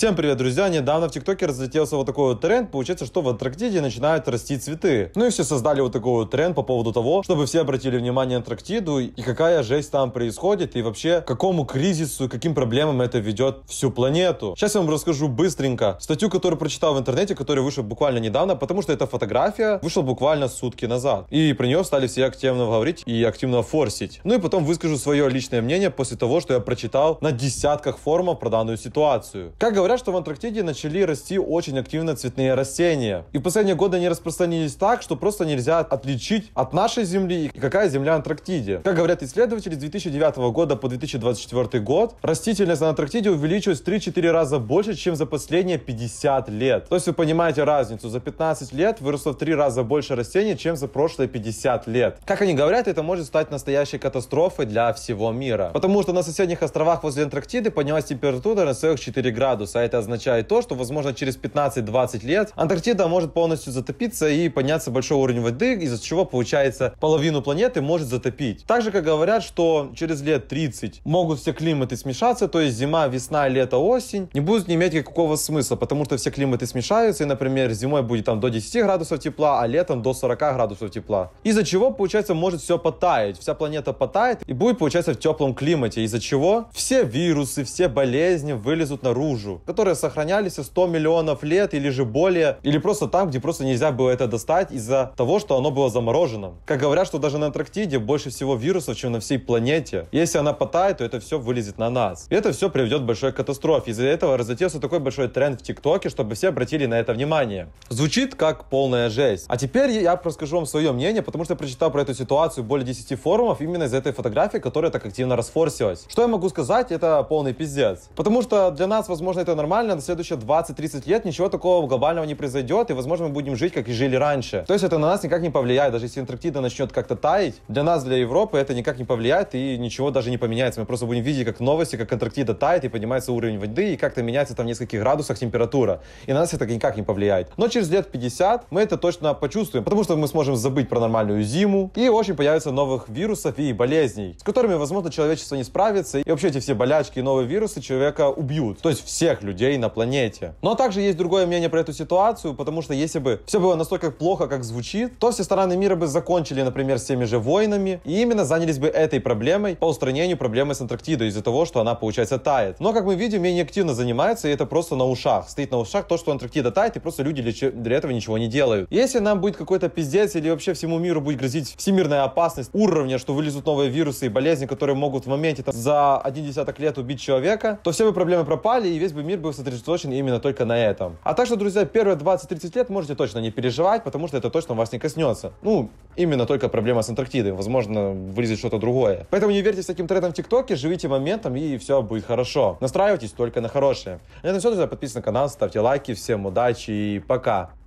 Всем привет, друзья! Недавно в ТикТоке разлетелся вот такой вот тренд. Получается, что в Антарктиде начинают расти цветы. Ну и все создали вот такой вот тренд по поводу того, чтобы все обратили внимание на Антарктиду и какая жесть там происходит, и вообще к какому кризису, каким проблемам это ведет всю планету. Сейчас я вам расскажу быстренько статью, которую прочитал в интернете, которая вышла буквально недавно, потому что эта фотография вышла буквально сутки назад. И про нее стали все активно говорить и активно форсить. Ну и потом выскажу свое личное мнение после того, что я прочитал на десятках форумов про данную ситуацию. Как говорят Говорят, что в Антарктиде начали расти очень активно цветные растения. И в последние годы они распространились так, что просто нельзя отличить от нашей Земли и какая Земля Антарктиде. Как говорят исследователи, с 2009 года по 2024 год растительность на Антарктиде увеличилась в 3-4 раза больше, чем за последние 50 лет. То есть вы понимаете разницу, за 15 лет выросло в 3 раза больше растений, чем за прошлые 50 лет. Как они говорят, это может стать настоящей катастрофой для всего мира. Потому что на соседних островах возле Антарктиды поднялась температура на целых 4 градуса, а это означает то, что, возможно, через 15-20 лет Антарктида может полностью затопиться и подняться большой уровень воды, из-за чего, получается, половину планеты может затопить. Также, как говорят, что через лет 30 могут все климаты смешаться, то есть зима, весна, лето, осень, не будут иметь никакого смысла, потому что все климаты смешаются, и, например, зимой будет там до 10 градусов тепла, а летом до 40 градусов тепла. Из-за чего, получается, может все потаять, вся планета потает и будет, получается, в теплом климате, из-за чего все вирусы, все болезни вылезут наружу которые сохранялись 100 миллионов лет или же более, или просто там, где просто нельзя было это достать из-за того, что оно было заморожено. Как говорят, что даже на Антарктиде больше всего вирусов, чем на всей планете. Если она потает, то это все вылезет на нас. И это все приведет к большой катастрофе. Из-за этого разлетелся такой большой тренд в ТикТоке, чтобы все обратили на это внимание. Звучит как полная жесть. А теперь я расскажу вам свое мнение, потому что я прочитал про эту ситуацию более 10 форумов именно из этой фотографии, которая так активно расфорсилась. Что я могу сказать? Это полный пиздец. Потому что для нас, возможно, это нормально, на следующие 20-30 лет ничего такого глобального не произойдет, и, возможно, мы будем жить, как и жили раньше. То есть это на нас никак не повлияет, даже если Антарктида начнет как-то таять, для нас, для Европы это никак не повлияет, и ничего даже не поменяется. Мы просто будем видеть, как новости, как Антарктида тает, и поднимается уровень воды, и как-то меняется там в нескольких градусах температура. И на нас это никак не повлияет. Но через лет 50 мы это точно почувствуем, потому что мы сможем забыть про нормальную зиму, и очень появится новых вирусов и болезней, с которыми, возможно, человечество не справится, и вообще эти все болячки и новые вирусы человека убьют. То есть всех всех людей на планете. Но также есть другое мнение про эту ситуацию, потому что если бы все было настолько плохо, как звучит, то все страны мира бы закончили, например, с теми же войнами и именно занялись бы этой проблемой по устранению проблемы с Антарктидой из-за того, что она, получается, тает. Но, как мы видим, менее активно занимается, и это просто на ушах. Стоит на ушах то, что Антарктида тает, и просто люди для, для этого ничего не делают. Если нам будет какой-то пиздец или вообще всему миру будет грозить всемирная опасность уровня, что вылезут новые вирусы и болезни, которые могут в моменте там, за один десяток лет убить человека, то все бы проблемы пропали, и весь бы мир мир был сосредоточен именно только на этом. А так что, друзья, первые 20-30 лет можете точно не переживать, потому что это точно вас не коснется. Ну, именно только проблема с Антарктидой. Возможно, вылезет что-то другое. Поэтому не верьте всяким трендам в ТикТоке, живите моментом и все будет хорошо. Настраивайтесь только на хорошее. На этом все, друзья. Подписывайтесь на канал, ставьте лайки. Всем удачи и пока.